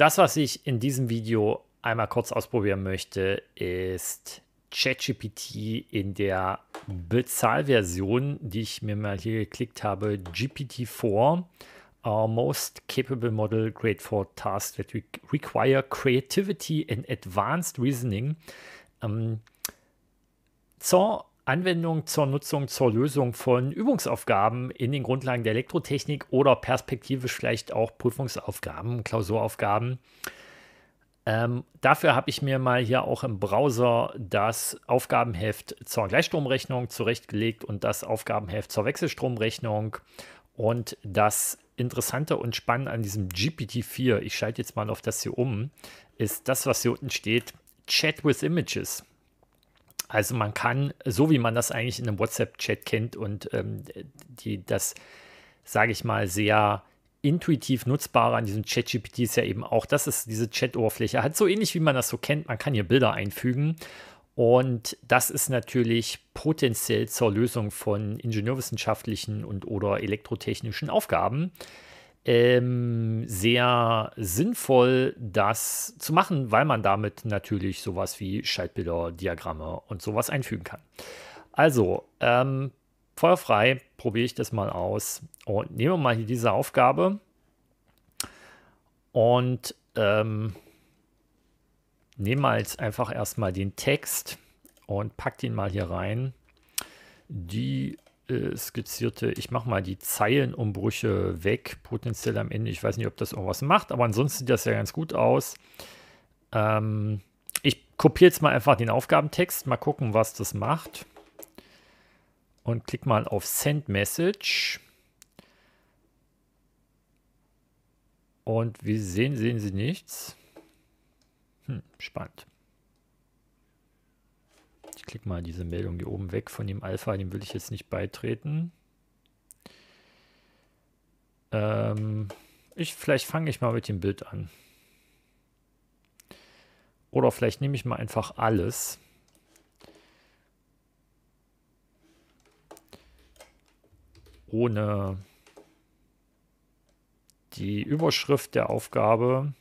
Das, was ich in diesem Video einmal kurz ausprobieren möchte, ist ChatGPT in der Bezahlversion, die ich mir mal hier geklickt habe, GPT-4. Our uh, most capable model great for tasks that require creativity and advanced reasoning. Ähm, zur Anwendung zur Nutzung, zur Lösung von Übungsaufgaben in den Grundlagen der Elektrotechnik oder perspektivisch vielleicht auch Prüfungsaufgaben, Klausuraufgaben. Ähm, dafür habe ich mir mal hier auch im Browser das Aufgabenheft zur Gleichstromrechnung zurechtgelegt und das Aufgabenheft zur Wechselstromrechnung. Und das Interessante und Spannende an diesem GPT-4, ich schalte jetzt mal auf das hier um, ist das, was hier unten steht, Chat with Images. Also man kann, so wie man das eigentlich in einem WhatsApp-Chat kennt und ähm, die, das, sage ich mal, sehr intuitiv nutzbare an diesem ChatGPT ist ja eben auch, dass es diese Chat-Oberfläche hat, so ähnlich wie man das so kennt, man kann hier Bilder einfügen. Und das ist natürlich potenziell zur Lösung von ingenieurwissenschaftlichen und oder elektrotechnischen Aufgaben ähm, sehr sinnvoll, das zu machen, weil man damit natürlich sowas wie Schaltbilder, Diagramme und sowas einfügen kann. Also, ähm, feuerfrei probiere ich das mal aus und nehme mal hier diese Aufgabe und ähm, nehmen jetzt einfach erstmal den Text und pack den mal hier rein. Die äh, skizzierte, ich mache mal die Zeilenumbrüche weg, potenziell am Ende. Ich weiß nicht, ob das irgendwas macht, aber ansonsten sieht das ja ganz gut aus. Ähm, ich kopiere jetzt mal einfach den Aufgabentext, mal gucken, was das macht. Und klick mal auf Send Message. Und wir sehen, sehen Sie nichts. Hm, spannend ich klicke mal diese Meldung hier oben weg von dem Alpha, dem will ich jetzt nicht beitreten. Ähm, ich, vielleicht fange ich mal mit dem Bild an. Oder vielleicht nehme ich mal einfach alles. Ohne die Überschrift der Aufgabe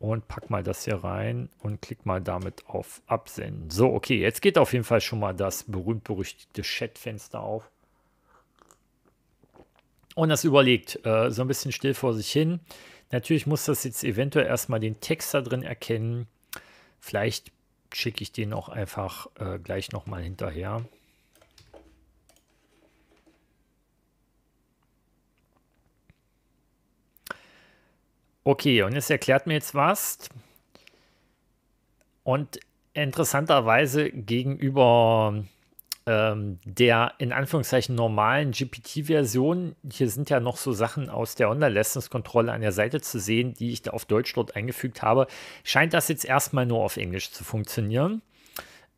und pack mal das hier rein und klick mal damit auf Absenden. So, okay, jetzt geht auf jeden Fall schon mal das berühmt-berüchtigte Chatfenster auf. Und das überlegt, äh, so ein bisschen still vor sich hin. Natürlich muss das jetzt eventuell erstmal den Text da drin erkennen. Vielleicht schicke ich den auch einfach äh, gleich nochmal hinterher. Okay, und es erklärt mir jetzt was. Und interessanterweise gegenüber ähm, der in Anführungszeichen normalen GPT-Version, hier sind ja noch so Sachen aus der Online-Lessons-Kontrolle an der Seite zu sehen, die ich da auf Deutsch dort eingefügt habe, scheint das jetzt erstmal nur auf Englisch zu funktionieren.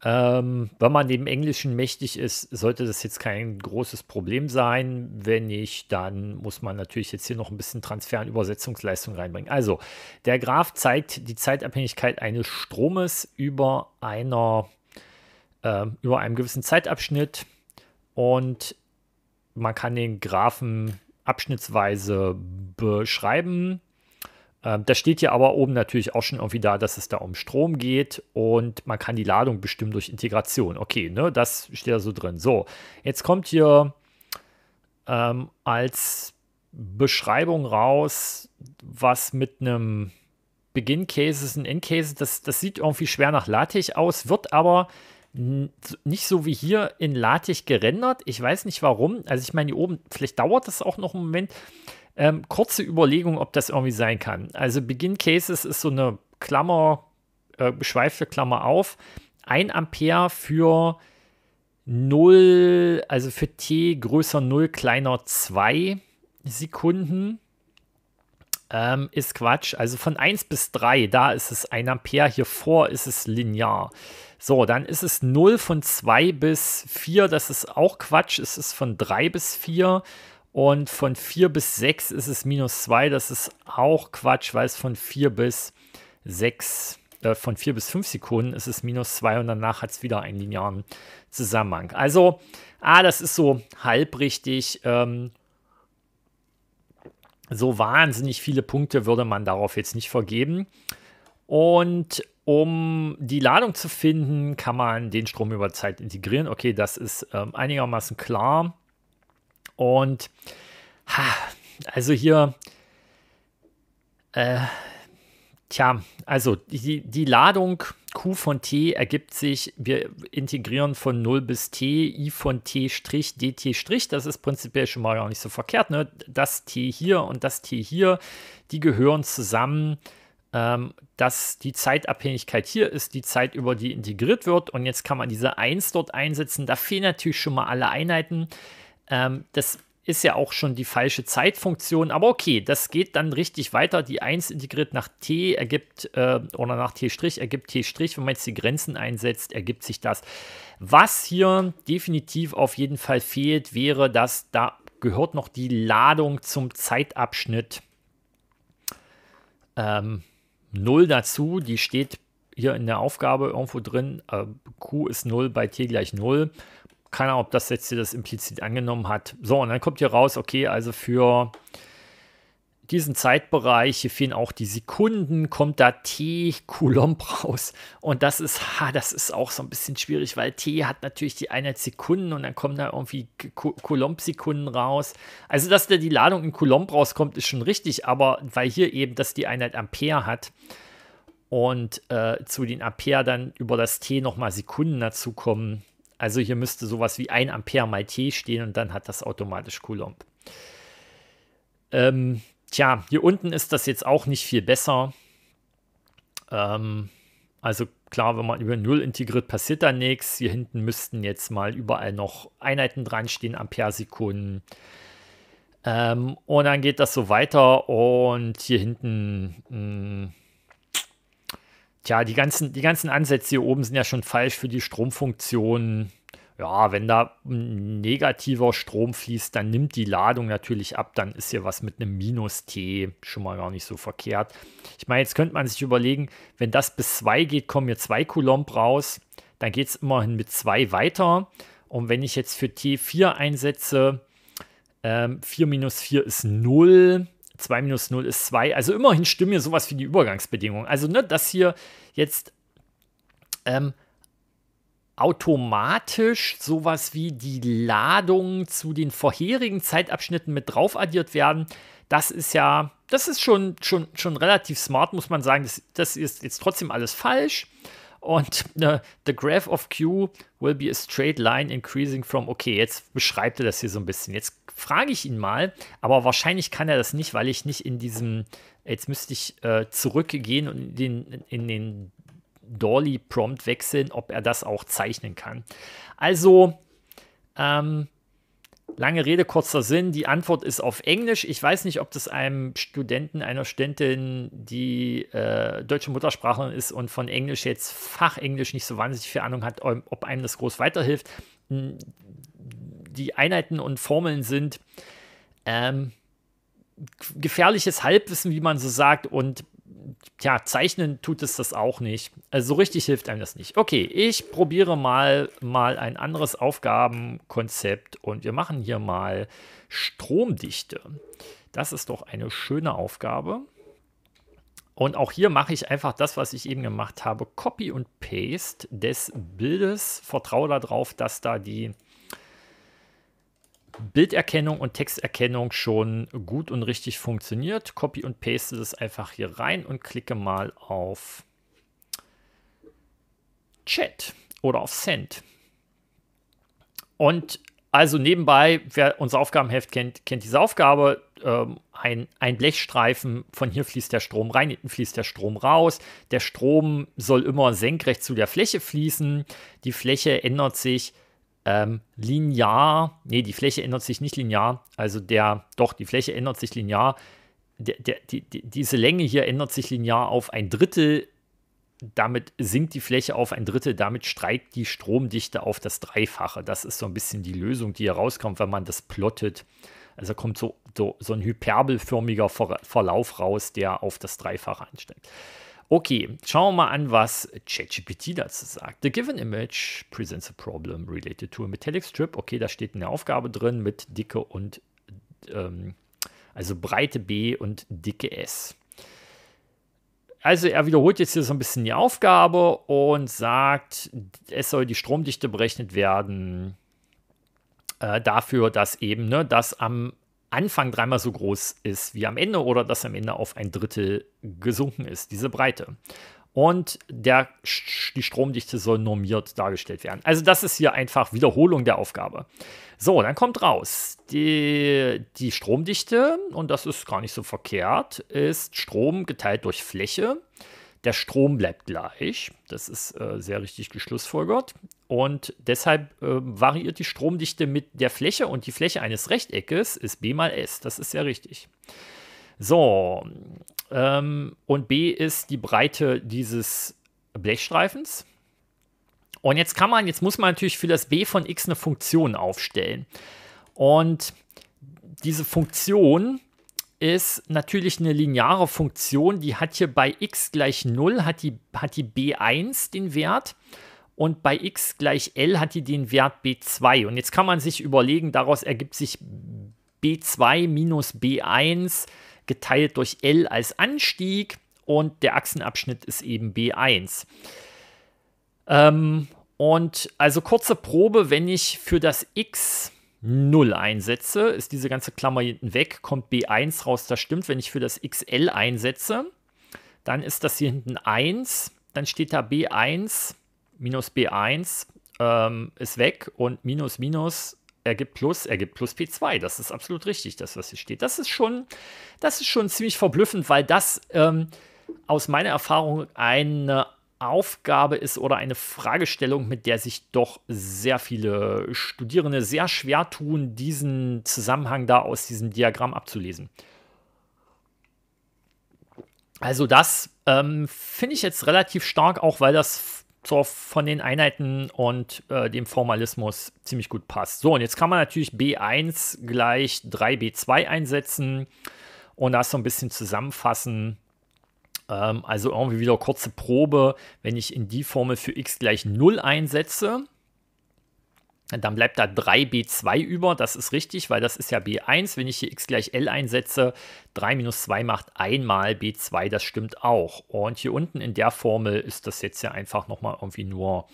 Ähm, wenn man dem Englischen mächtig ist, sollte das jetzt kein großes Problem sein. Wenn nicht, dann muss man natürlich jetzt hier noch ein bisschen Transfer- und Übersetzungsleistung reinbringen. Also, der Graph zeigt die Zeitabhängigkeit eines Stromes über, einer, äh, über einem gewissen Zeitabschnitt und man kann den Graphen abschnittsweise beschreiben. Ähm, das steht ja aber oben natürlich auch schon irgendwie da, dass es da um Strom geht und man kann die Ladung bestimmen durch Integration. Okay, ne, das steht da so drin. So, jetzt kommt hier ähm, als Beschreibung raus, was mit einem Beginn-Case ist, und end case das, das sieht irgendwie schwer nach LaTeX aus, wird aber nicht so wie hier in LaTeX gerendert. Ich weiß nicht warum. Also ich meine, hier oben, vielleicht dauert das auch noch einen Moment. Ähm, kurze Überlegung, ob das irgendwie sein kann. Also Begin Cases ist so eine Klammer, äh, geschweifte Klammer auf. 1 Ampere für 0, also für T größer 0, kleiner 2 Sekunden. Ähm, ist Quatsch. Also von 1 bis 3, da ist es 1 Ampere, hier vor ist es linear. So, dann ist es 0 von 2 bis 4, das ist auch Quatsch. Es ist von 3 bis 4 und von 4 bis 6 ist es minus 2. Das ist auch Quatsch, weil es von 4 bis 6, äh, von 4 bis 5 Sekunden ist es minus 2 und danach hat es wieder einen linearen Zusammenhang. Also, ah, das ist so halbrichtig. Ähm, so wahnsinnig viele Punkte würde man darauf jetzt nicht vergeben. Und um die Ladung zu finden, kann man den Strom über Zeit integrieren. Okay, das ist ähm, einigermaßen klar. Und ha, also hier, äh, tja, also die, die Ladung Q von T ergibt sich, wir integrieren von 0 bis T, I von T Strich, DT Strich, das ist prinzipiell schon mal gar nicht so verkehrt, ne? Das T hier und das T hier, die gehören zusammen, ähm, dass die Zeitabhängigkeit hier ist, die Zeit, über die integriert wird und jetzt kann man diese 1 dort einsetzen, da fehlen natürlich schon mal alle Einheiten, ähm, das ist ja auch schon die falsche Zeitfunktion, aber okay, das geht dann richtig weiter. Die 1 integriert nach t ergibt äh, oder nach t' ergibt t', wenn man jetzt die Grenzen einsetzt, ergibt sich das. Was hier definitiv auf jeden Fall fehlt, wäre, dass da gehört noch die Ladung zum Zeitabschnitt ähm, 0 dazu. Die steht hier in der Aufgabe irgendwo drin. Äh, Q ist 0 bei t gleich 0 keine Ahnung, ob das jetzt hier das implizit angenommen hat. So, und dann kommt hier raus, okay, also für diesen Zeitbereich, hier fehlen auch die Sekunden, kommt da T Coulomb raus. Und das ist, ha, das ist auch so ein bisschen schwierig, weil T hat natürlich die Einheit Sekunden und dann kommen da irgendwie Coulomb-Sekunden raus. Also, dass da die Ladung in Coulomb rauskommt, ist schon richtig, aber weil hier eben das die Einheit Ampere hat und äh, zu den Ampere dann über das T nochmal Sekunden dazukommen, also hier müsste sowas wie 1 Ampere mal T stehen und dann hat das automatisch Coulomb. Ähm, tja, hier unten ist das jetzt auch nicht viel besser. Ähm, also klar, wenn man über 0 integriert, passiert da nichts. Hier hinten müssten jetzt mal überall noch Einheiten dran stehen, Ampere Sekunden. Ähm, und dann geht das so weiter und hier hinten mh, hm, Tja, die ganzen, die ganzen Ansätze hier oben sind ja schon falsch für die Stromfunktion. Ja, wenn da negativer Strom fließt, dann nimmt die Ladung natürlich ab. Dann ist hier was mit einem Minus-T schon mal gar nicht so verkehrt. Ich meine, jetzt könnte man sich überlegen, wenn das bis 2 geht, kommen hier 2 Coulomb raus. Dann geht es immerhin mit 2 weiter. Und wenn ich jetzt für T4 einsetze, 4 ähm, minus 4 ist 0. 2 minus 0 ist 2. Also immerhin stimmen mir sowas wie die Übergangsbedingungen. Also, ne, dass hier jetzt ähm, automatisch sowas wie die Ladungen zu den vorherigen Zeitabschnitten mit drauf addiert werden, das ist ja, das ist schon, schon, schon relativ smart, muss man sagen. Das, das ist jetzt trotzdem alles falsch. Und äh, the graph of Q will be a straight line increasing from. Okay, jetzt beschreibt er das hier so ein bisschen. Jetzt frage ich ihn mal, aber wahrscheinlich kann er das nicht, weil ich nicht in diesem. Jetzt müsste ich äh, zurückgehen und in den, in den Dolly-Prompt wechseln, ob er das auch zeichnen kann. Also, ähm, Lange Rede, kurzer Sinn. Die Antwort ist auf Englisch. Ich weiß nicht, ob das einem Studenten, einer Studentin, die äh, deutsche Muttersprache ist und von Englisch jetzt Fachenglisch nicht so wahnsinnig viel Ahnung hat, ob einem das groß weiterhilft. Hm, die Einheiten und Formeln sind ähm, gefährliches Halbwissen, wie man so sagt, und tja, zeichnen tut es das auch nicht. Also so richtig hilft einem das nicht. Okay, ich probiere mal, mal ein anderes Aufgabenkonzept und wir machen hier mal Stromdichte. Das ist doch eine schöne Aufgabe. Und auch hier mache ich einfach das, was ich eben gemacht habe, Copy und Paste des Bildes. Vertraue darauf, dass da die Bilderkennung und Texterkennung schon gut und richtig funktioniert. Copy und paste das einfach hier rein und klicke mal auf Chat oder auf Send. Und also nebenbei, wer unser Aufgabenheft kennt, kennt diese Aufgabe. Ähm, ein, ein Blechstreifen, von hier fließt der Strom rein, hinten fließt der Strom raus. Der Strom soll immer senkrecht zu der Fläche fließen. Die Fläche ändert sich ähm, linear, nee, die Fläche ändert sich nicht linear, also der, doch, die Fläche ändert sich linear. Der, der, die, die, diese Länge hier ändert sich linear auf ein Drittel, damit sinkt die Fläche auf ein Drittel, damit steigt die Stromdichte auf das Dreifache. Das ist so ein bisschen die Lösung, die hier rauskommt, wenn man das plottet. Also kommt so, so, so ein hyperbelförmiger Verlauf raus, der auf das Dreifache einsteigt. Okay, schauen wir mal an, was ChatGPT dazu sagt. The given image presents a problem related to a metallic strip. Okay, da steht eine Aufgabe drin mit Dicke und ähm, also Breite B und Dicke S. Also er wiederholt jetzt hier so ein bisschen die Aufgabe und sagt, es soll die Stromdichte berechnet werden äh, dafür, dass eben ne, das am Anfang dreimal so groß ist wie am Ende oder dass am Ende auf ein Drittel gesunken ist, diese Breite. Und der, die Stromdichte soll normiert dargestellt werden. Also das ist hier einfach Wiederholung der Aufgabe. So, dann kommt raus, die, die Stromdichte, und das ist gar nicht so verkehrt, ist Strom geteilt durch Fläche. Der Strom bleibt gleich, das ist äh, sehr richtig geschlussfolgert. Und deshalb äh, variiert die Stromdichte mit der Fläche und die Fläche eines Rechteckes ist B mal S. Das ist ja richtig. So, ähm, und B ist die Breite dieses Blechstreifens. Und jetzt kann man, jetzt muss man natürlich für das B von X eine Funktion aufstellen. Und diese Funktion ist natürlich eine lineare Funktion, die hat hier bei x gleich 0, hat die, hat die B1 den Wert und bei x gleich L hat die den Wert b2. Und jetzt kann man sich überlegen, daraus ergibt sich b2 minus b1 geteilt durch L als Anstieg und der Achsenabschnitt ist eben b1. Ähm, und also kurze Probe, wenn ich für das x 0 einsetze, ist diese ganze Klammer hinten weg, kommt b1 raus, das stimmt. Wenn ich für das x l einsetze, dann ist das hier hinten 1, dann steht da b1 minus B1 ähm, ist weg und minus minus ergibt plus, ergibt plus P2. Das ist absolut richtig, das, was hier steht. Das ist schon, das ist schon ziemlich verblüffend, weil das ähm, aus meiner Erfahrung eine Aufgabe ist oder eine Fragestellung, mit der sich doch sehr viele Studierende sehr schwer tun, diesen Zusammenhang da aus diesem Diagramm abzulesen. Also das ähm, finde ich jetzt relativ stark, auch weil das so von den Einheiten und äh, dem Formalismus ziemlich gut passt. So, und jetzt kann man natürlich B1 gleich 3B2 einsetzen und das so ein bisschen zusammenfassen. Ähm, also irgendwie wieder kurze Probe, wenn ich in die Formel für x gleich 0 einsetze, dann bleibt da 3b2 über, das ist richtig, weil das ist ja b1. Wenn ich hier x gleich l einsetze, 3 minus 2 macht einmal b2, das stimmt auch. Und hier unten in der Formel ist das jetzt ja einfach nochmal irgendwie nur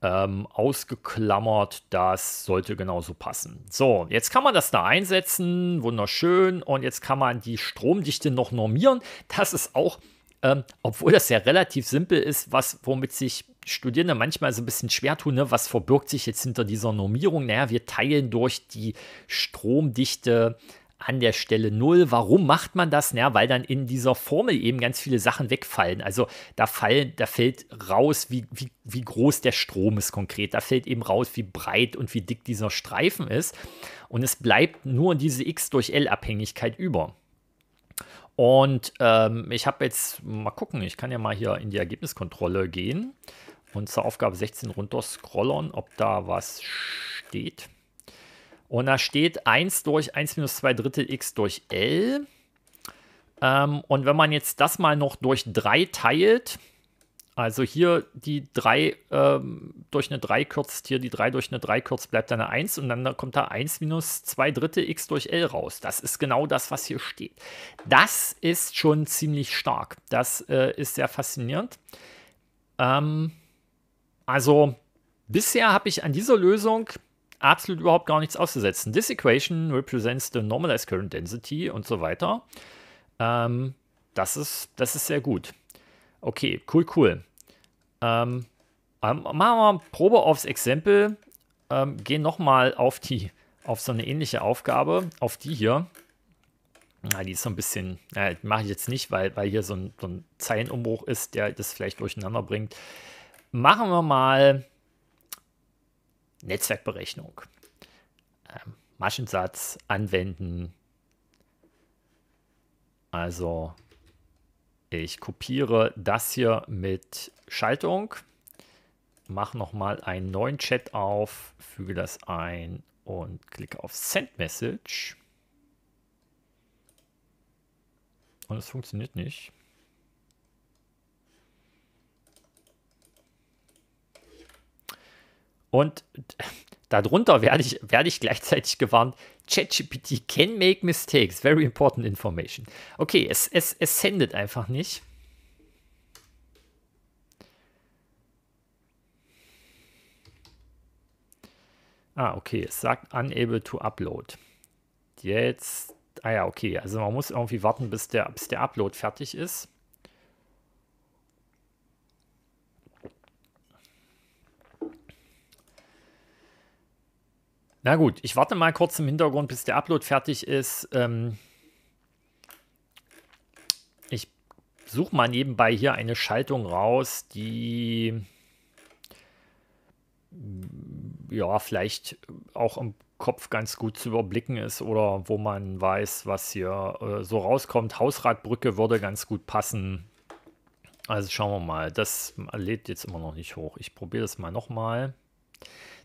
ähm, ausgeklammert. Das sollte genauso passen. So, jetzt kann man das da einsetzen, wunderschön. Und jetzt kann man die Stromdichte noch normieren. Das ist auch ähm, obwohl das ja relativ simpel ist, was womit sich Studierende ne, manchmal so ein bisschen schwer tun, ne? was verbirgt sich jetzt hinter dieser Normierung? Naja, wir teilen durch die Stromdichte an der Stelle 0. Warum macht man das? Naja, weil dann in dieser Formel eben ganz viele Sachen wegfallen. Also da, fallen, da fällt raus, wie, wie, wie groß der Strom ist konkret. Da fällt eben raus, wie breit und wie dick dieser Streifen ist. Und es bleibt nur diese x durch L-Abhängigkeit über. Und ähm, ich habe jetzt mal gucken, ich kann ja mal hier in die Ergebniskontrolle gehen. Und zur Aufgabe 16 runter scrollen, ob da was steht. Und da steht 1 durch 1 minus 2 Drittel x durch L. Ähm, und wenn man jetzt das mal noch durch 3 teilt, also hier die 3 ähm, durch eine 3 kürzt, hier die 3 durch eine 3 kürzt, bleibt dann eine 1 und dann kommt da 1 minus 2 Drittel x durch L raus. Das ist genau das, was hier steht. Das ist schon ziemlich stark. Das äh, ist sehr faszinierend. Ähm, also bisher habe ich an dieser Lösung absolut überhaupt gar nichts auszusetzen. This equation represents the normalized current density und so weiter. Ähm, das, ist, das ist sehr gut. Okay, cool, cool. Ähm, ähm machen wir Probe aufs Exempel. Ähm, gehen nochmal auf die, auf so eine ähnliche Aufgabe, auf die hier. Ja, die ist so ein bisschen, ja, mache ich jetzt nicht, weil, weil hier so ein, so ein Zeilenumbruch ist, der das vielleicht durcheinander bringt. Machen wir mal Netzwerkberechnung. Ähm, Maschensatz anwenden. Also ich kopiere das hier mit Schaltung, mache nochmal einen neuen Chat auf, füge das ein und klicke auf Send Message. Und es funktioniert nicht. Und darunter werde ich, werde ich gleichzeitig gewarnt, ChatGPT can make mistakes, very important information. Okay, es, es, es sendet einfach nicht. Ah, okay, es sagt unable to upload. Jetzt, ah ja, okay, also man muss irgendwie warten, bis der, bis der Upload fertig ist. Na gut, ich warte mal kurz im Hintergrund, bis der Upload fertig ist. Ähm ich suche mal nebenbei hier eine Schaltung raus, die ja vielleicht auch im Kopf ganz gut zu überblicken ist oder wo man weiß, was hier äh, so rauskommt. Hausradbrücke würde ganz gut passen. Also schauen wir mal. Das lädt jetzt immer noch nicht hoch. Ich probiere das mal nochmal. mal.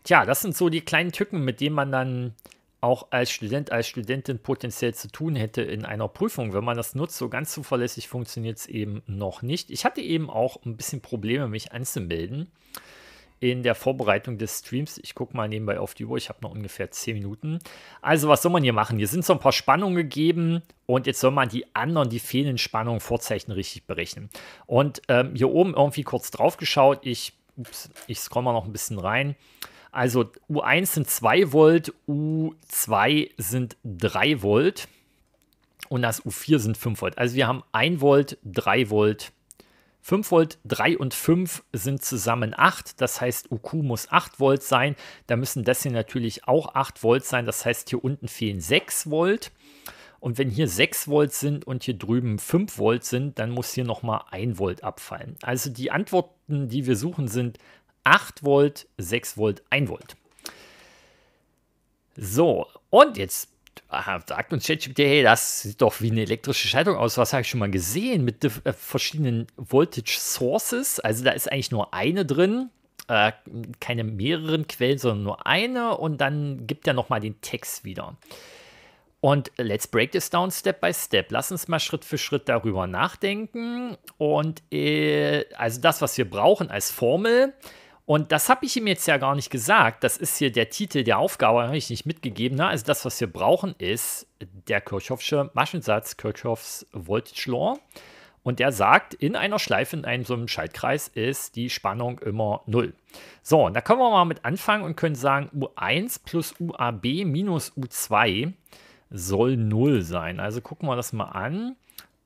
Tja, das sind so die kleinen Tücken, mit denen man dann auch als Student, als Studentin potenziell zu tun hätte in einer Prüfung. Wenn man das nutzt, so ganz zuverlässig funktioniert es eben noch nicht. Ich hatte eben auch ein bisschen Probleme, mich anzumelden in der Vorbereitung des Streams. Ich gucke mal nebenbei auf die Uhr, ich habe noch ungefähr 10 Minuten. Also was soll man hier machen? Hier sind so ein paar Spannungen gegeben und jetzt soll man die anderen, die fehlenden Spannungen, vorzeichnen, richtig berechnen. Und ähm, hier oben irgendwie kurz drauf geschaut, ich, ich scroll mal noch ein bisschen rein. Also U1 sind 2 Volt, U2 sind 3 Volt und das U4 sind 5 Volt. Also wir haben 1 Volt, 3 Volt, 5 Volt, 3 und 5 sind zusammen 8. Das heißt, UQ muss 8 Volt sein. Da müssen das hier natürlich auch 8 Volt sein. Das heißt, hier unten fehlen 6 Volt. Und wenn hier 6 Volt sind und hier drüben 5 Volt sind, dann muss hier nochmal 1 Volt abfallen. Also die Antworten, die wir suchen, sind 8 Volt, 6 Volt, 1 Volt. So, und jetzt ah, sagt uns ChatGPT, hey, das sieht doch wie eine elektrische Schaltung aus. Was habe ich schon mal gesehen mit äh, verschiedenen Voltage Sources? Also da ist eigentlich nur eine drin, äh, keine mehreren Quellen, sondern nur eine. Und dann gibt er nochmal den Text wieder. Und let's break this down step by step. Lass uns mal Schritt für Schritt darüber nachdenken. Und äh, also das, was wir brauchen als Formel, und das habe ich ihm jetzt ja gar nicht gesagt. Das ist hier der Titel der Aufgabe, habe ich nicht mitgegeben. Ne? Also das, was wir brauchen, ist der Kirchhoffsche Maschensatz, Kirchhoffs Voltage Law. Und der sagt, in einer Schleife, in einem so einem Schaltkreis ist die Spannung immer 0. So, und da können wir mal mit anfangen und können sagen, U1 plus UAB minus U2 soll 0 sein. Also gucken wir das mal an.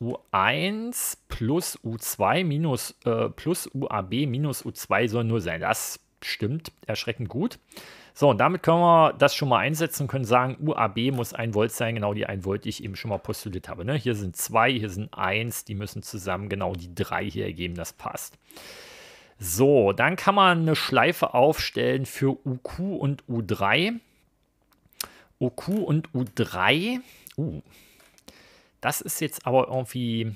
U1 plus U2 minus äh, plus UAB minus U2 soll 0 sein. Das stimmt erschreckend gut. So, und damit können wir das schon mal einsetzen und können sagen, UAB muss 1 Volt sein, genau die 1 Volt, die ich eben schon mal postuliert habe. Ne? Hier sind 2, hier sind 1, die müssen zusammen genau die 3 hier ergeben, das passt. So, dann kann man eine Schleife aufstellen für UQ und U3. UQ und U3. Uh, das ist jetzt aber irgendwie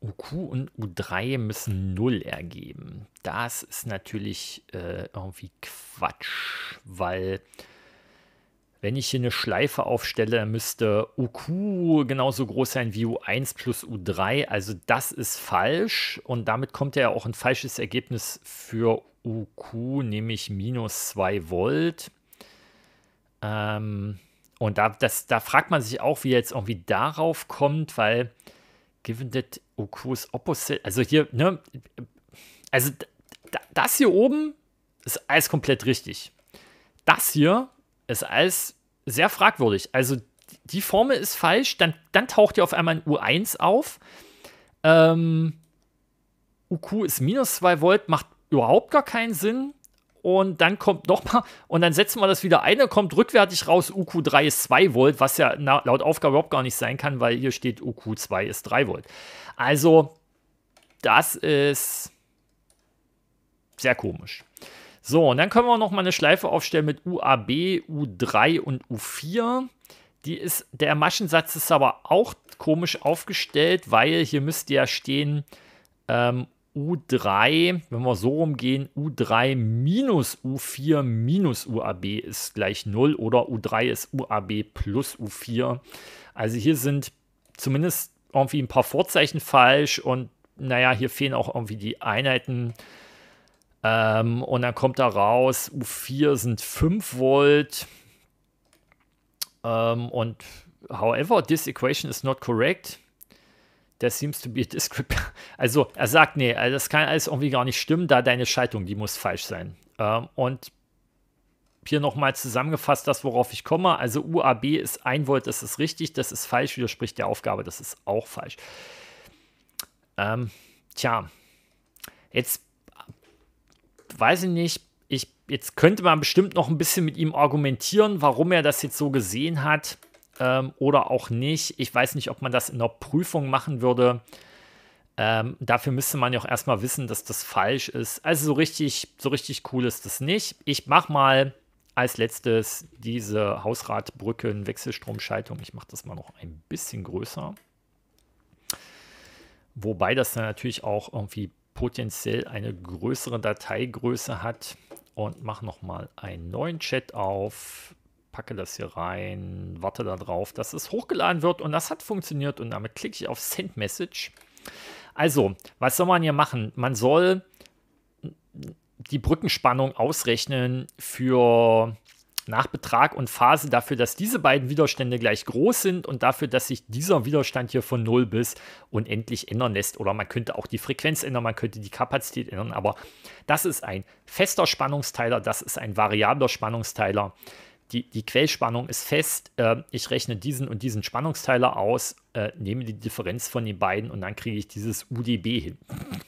UQ und U3 müssen 0 ergeben. Das ist natürlich äh, irgendwie Quatsch, weil wenn ich hier eine Schleife aufstelle, müsste UQ genauso groß sein wie U1 plus U3. Also das ist falsch und damit kommt ja auch ein falsches Ergebnis für UQ, nämlich minus 2 Volt. Ähm, und da, das, da fragt man sich auch, wie jetzt irgendwie darauf kommt, weil given that Okus opposite, also hier, ne, also das hier oben ist alles komplett richtig. Das hier ist alles sehr fragwürdig. Also die Formel ist falsch, dann, dann taucht hier auf einmal ein U1 auf. Ähm, UQ ist minus 2 Volt, macht überhaupt gar keinen Sinn und dann kommt nochmal und dann setzen wir das wieder ein, dann kommt rückwärtig raus, UQ3 ist 2 Volt, was ja laut Aufgabe überhaupt gar nicht sein kann, weil hier steht UQ2 ist 3 Volt. Also, das ist sehr komisch. So, und dann können wir nochmal eine Schleife aufstellen mit UAB, U3 und U4. Die ist, der Maschensatz ist aber auch komisch aufgestellt, weil hier müsste ja stehen ähm, U3, wenn wir so rumgehen, U3 minus U4 minus UAB ist gleich 0 oder U3 ist UAB plus U4. Also hier sind zumindest irgendwie ein paar Vorzeichen falsch und naja, hier fehlen auch irgendwie die Einheiten. Ähm, und dann kommt da raus, U4 sind 5 Volt. Ähm, und however, this equation is not correct. There seems to be a discrepancy. Also er sagt, nee, also das kann alles irgendwie gar nicht stimmen, da deine Schaltung, die muss falsch sein. Ähm, und hier nochmal zusammengefasst das, worauf ich komme. Also UAB ist ein Volt, das ist richtig, das ist falsch, widerspricht der Aufgabe, das ist auch falsch. Ähm, tja, jetzt weiß ich nicht, ich, jetzt könnte man bestimmt noch ein bisschen mit ihm argumentieren, warum er das jetzt so gesehen hat ähm, oder auch nicht. Ich weiß nicht, ob man das in der Prüfung machen würde. Ähm, dafür müsste man ja auch erstmal wissen, dass das falsch ist. Also so richtig, so richtig cool ist das nicht. Ich mache mal als letztes diese Hausradbrücken-Wechselstromschaltung. Ich mache das mal noch ein bisschen größer. Wobei das dann natürlich auch irgendwie potenziell eine größere Dateigröße hat. Und mache nochmal einen neuen Chat auf packe das hier rein, warte darauf, dass es hochgeladen wird und das hat funktioniert und damit klicke ich auf Send Message. Also, was soll man hier machen? Man soll die Brückenspannung ausrechnen für nach Betrag und Phase dafür, dass diese beiden Widerstände gleich groß sind und dafür, dass sich dieser Widerstand hier von 0 bis unendlich ändern lässt. Oder man könnte auch die Frequenz ändern, man könnte die Kapazität ändern, aber das ist ein fester Spannungsteiler, das ist ein variabler Spannungsteiler die, die Quellspannung ist fest, äh, ich rechne diesen und diesen Spannungsteiler aus, äh, nehme die Differenz von den beiden und dann kriege ich dieses UDB hin.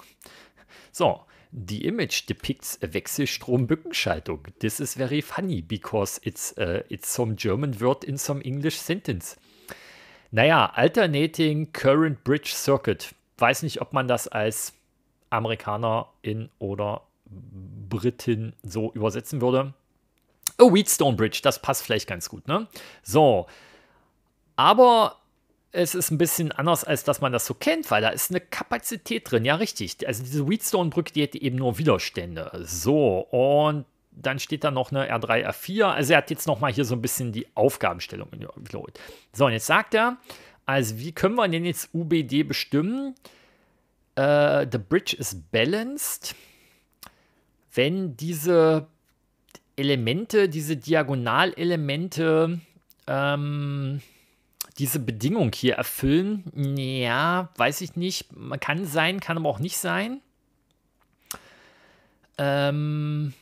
So, die image depicts a Wechselstrom-Bückenschaltung. This is very funny because it's, uh, it's some German word in some English sentence. Naja, alternating current bridge circuit. Weiß nicht, ob man das als Amerikaner in oder Britin so übersetzen würde. Oh, Wheatstone Bridge, das passt vielleicht ganz gut, ne? So. Aber es ist ein bisschen anders, als dass man das so kennt, weil da ist eine Kapazität drin. Ja, richtig. Also diese Wheatstone-Brücke, die hätte eben nur Widerstände. So, und dann steht da noch eine R3, R4. Also er hat jetzt nochmal hier so ein bisschen die Aufgabenstellung So, und jetzt sagt er, also wie können wir denn jetzt UBD bestimmen? Uh, the bridge is balanced, wenn diese Elemente, diese Diagonalelemente, ähm, diese Bedingung hier erfüllen? Ja, weiß ich nicht. Man Kann sein, kann aber auch nicht sein. Ähm,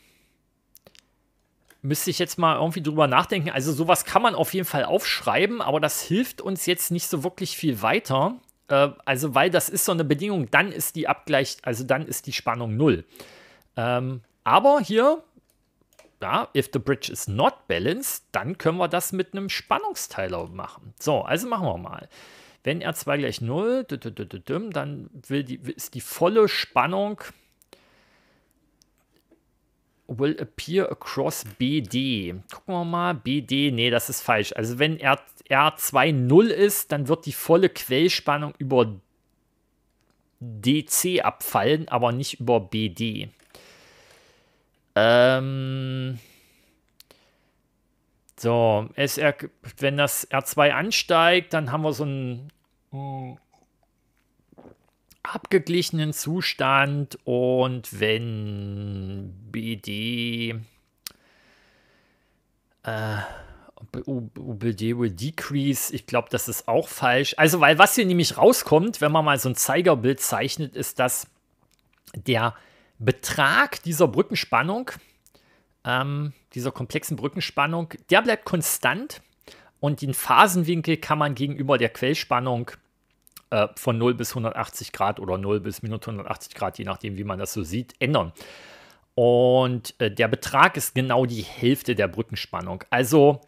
müsste ich jetzt mal irgendwie drüber nachdenken. Also sowas kann man auf jeden Fall aufschreiben, aber das hilft uns jetzt nicht so wirklich viel weiter. Äh, also weil das ist so eine Bedingung, dann ist die Abgleich, also dann ist die Spannung null. Ähm, aber hier ja, if the bridge is not balanced, dann können wir das mit einem Spannungsteiler machen. So, also machen wir mal. Wenn R2 gleich 0, dann die, ist die volle Spannung will appear across BD. Gucken wir mal, BD, nee, das ist falsch. Also wenn R, R2 0 ist, dann wird die volle Quellspannung über DC abfallen, aber nicht über BD. Ähm, so, SR, wenn das R2 ansteigt, dann haben wir so einen mh, hm, abgeglichenen Zustand und wenn BD äh, UBD will decrease, ich glaube, das ist auch falsch. Also, weil was hier nämlich rauskommt, wenn man mal so ein Zeigerbild zeichnet, ist, dass der Betrag dieser Brückenspannung, ähm, dieser komplexen Brückenspannung, der bleibt konstant und den Phasenwinkel kann man gegenüber der Quellspannung äh, von 0 bis 180 Grad oder 0 bis minus 180 Grad, je nachdem, wie man das so sieht, ändern. Und äh, der Betrag ist genau die Hälfte der Brückenspannung. Also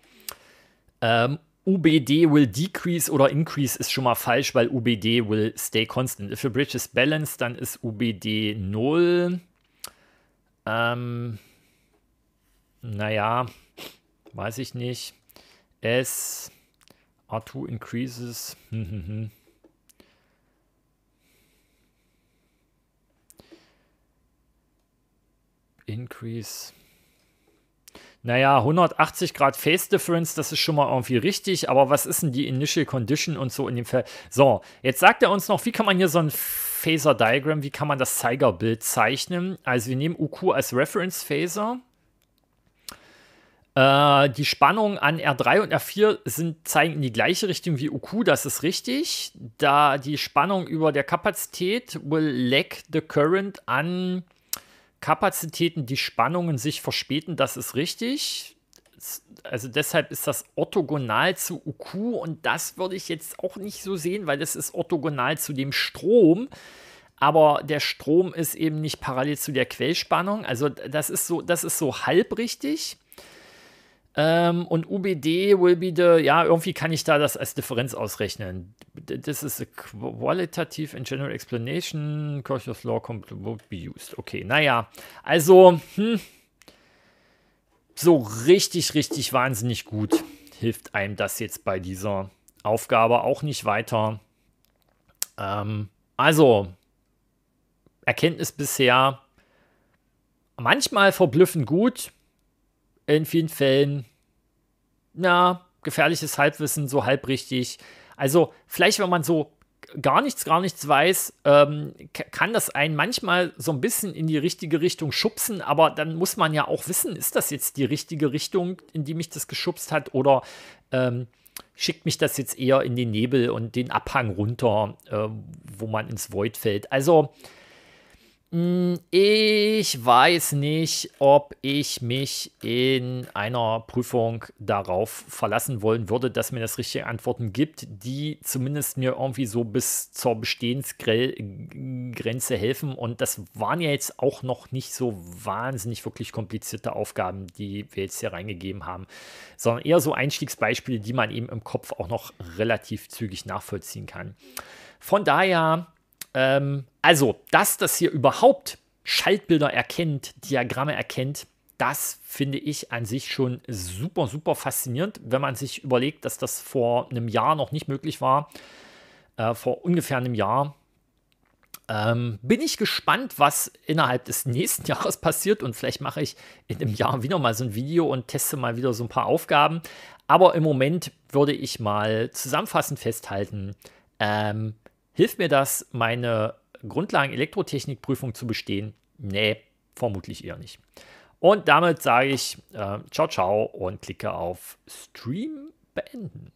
ähm, UBD will decrease oder increase ist schon mal falsch, weil UBD will stay constant. If a bridge is balanced, dann ist UBD 0. Ähm, naja, weiß ich nicht. S R2 increases. Increase naja, 180 Grad Face Difference, das ist schon mal irgendwie richtig, aber was ist denn die Initial Condition und so in dem Fall? So, jetzt sagt er uns noch, wie kann man hier so ein Phaser Diagram, wie kann man das Zeigerbild zeichnen? Also wir nehmen UQ als Reference Phaser. Äh, die Spannungen an R3 und R4 sind, zeigen in die gleiche Richtung wie UQ, das ist richtig. Da die Spannung über der Kapazität will lag the current an Kapazitäten, die Spannungen sich verspäten, das ist richtig. Also deshalb ist das orthogonal zu UQ und das würde ich jetzt auch nicht so sehen, weil das ist orthogonal zu dem Strom aber der Strom ist eben nicht parallel zu der Quellspannung. Also das ist so, das ist so halb richtig. Ähm, und UBD will be the, ja, irgendwie kann ich da das als Differenz ausrechnen. This is a qualitative and general explanation. Cautious law would be used. Okay, naja. Also, hm, so richtig, richtig wahnsinnig gut hilft einem das jetzt bei dieser Aufgabe auch nicht weiter. Ähm, also, Erkenntnis bisher manchmal verblüffend gut in vielen Fällen, na, gefährliches Halbwissen, so halb richtig. Also vielleicht, wenn man so gar nichts, gar nichts weiß, ähm, kann das einen manchmal so ein bisschen in die richtige Richtung schubsen, aber dann muss man ja auch wissen, ist das jetzt die richtige Richtung, in die mich das geschubst hat oder ähm, schickt mich das jetzt eher in den Nebel und den Abhang runter, äh, wo man ins Void fällt. Also hm, ich weiß nicht, ob ich mich in einer Prüfung darauf verlassen wollen würde, dass mir das richtige Antworten gibt, die zumindest mir irgendwie so bis zur Bestehensgrenze helfen. Und das waren ja jetzt auch noch nicht so wahnsinnig wirklich komplizierte Aufgaben, die wir jetzt hier reingegeben haben, sondern eher so Einstiegsbeispiele, die man eben im Kopf auch noch relativ zügig nachvollziehen kann. Von daher ähm, also, dass das hier überhaupt Schaltbilder erkennt, Diagramme erkennt, das finde ich an sich schon super, super faszinierend, wenn man sich überlegt, dass das vor einem Jahr noch nicht möglich war. Äh, vor ungefähr einem Jahr. Ähm, bin ich gespannt, was innerhalb des nächsten Jahres passiert und vielleicht mache ich in einem Jahr wieder mal so ein Video und teste mal wieder so ein paar Aufgaben. Aber im Moment würde ich mal zusammenfassend festhalten, ähm, Hilft mir das, meine grundlagen elektrotechnik prüfung zu bestehen? Nee, vermutlich eher nicht. Und damit sage ich äh, ciao, ciao und klicke auf Stream beenden.